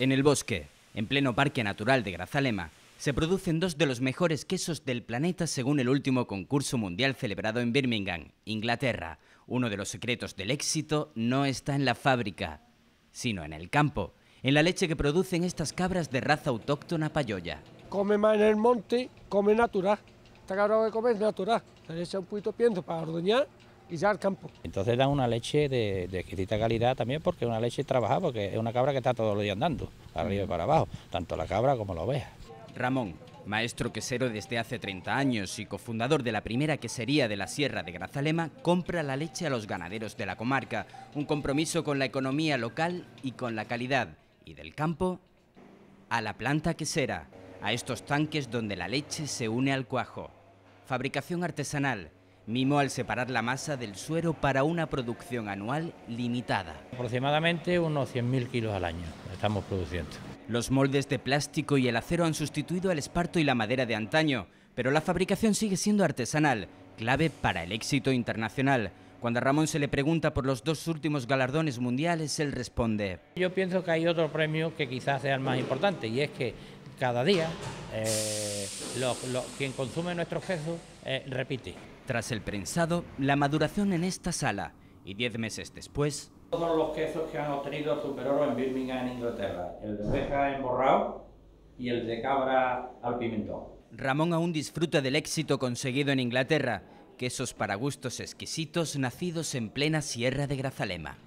En el bosque, en pleno Parque Natural de Grazalema, se producen dos de los mejores quesos del planeta según el último concurso mundial celebrado en Birmingham, Inglaterra. Uno de los secretos del éxito no está en la fábrica, sino en el campo, en la leche que producen estas cabras de raza autóctona payoya. Come más en el monte, come natural. Esta cabra que come es natural. un poquito de para ordeñar y ya al campo. Entonces da una leche de, exquisita calidad también porque es una leche trabajada, porque es una cabra que está todos los días andando, arriba y para abajo, tanto la cabra como la oveja. Ramón, maestro quesero desde hace 30 años y cofundador de la primera quesería de la Sierra de Grazalema, compra la leche a los ganaderos de la comarca, un compromiso con la economía local y con la calidad, y del campo a la planta quesera, a estos tanques donde la leche se une al cuajo. Fabricación artesanal, mimo al separar la masa del suero para una producción anual limitada. Aproximadamente unos 100.000 kilos al año estamos produciendo. Los moldes de plástico y el acero han sustituido al esparto y la madera de antaño, pero la fabricación sigue siendo artesanal, clave para el éxito internacional. Cuando a Ramón se le pregunta por los dos últimos galardones mundiales, él responde. Yo pienso que hay otro premio que quizás sea el más importante y es que cada día eh, quien consume nuestros quesos eh, repite. Tras el prensado, la maduración en esta sala y diez meses después... Todos los quesos que han obtenido superoro en Birmingham, Inglaterra. El de ceja emborrado y el de cabra al pimentón. Ramón aún disfruta del éxito conseguido en Inglaterra, quesos para gustos exquisitos nacidos en plena Sierra de Grazalema.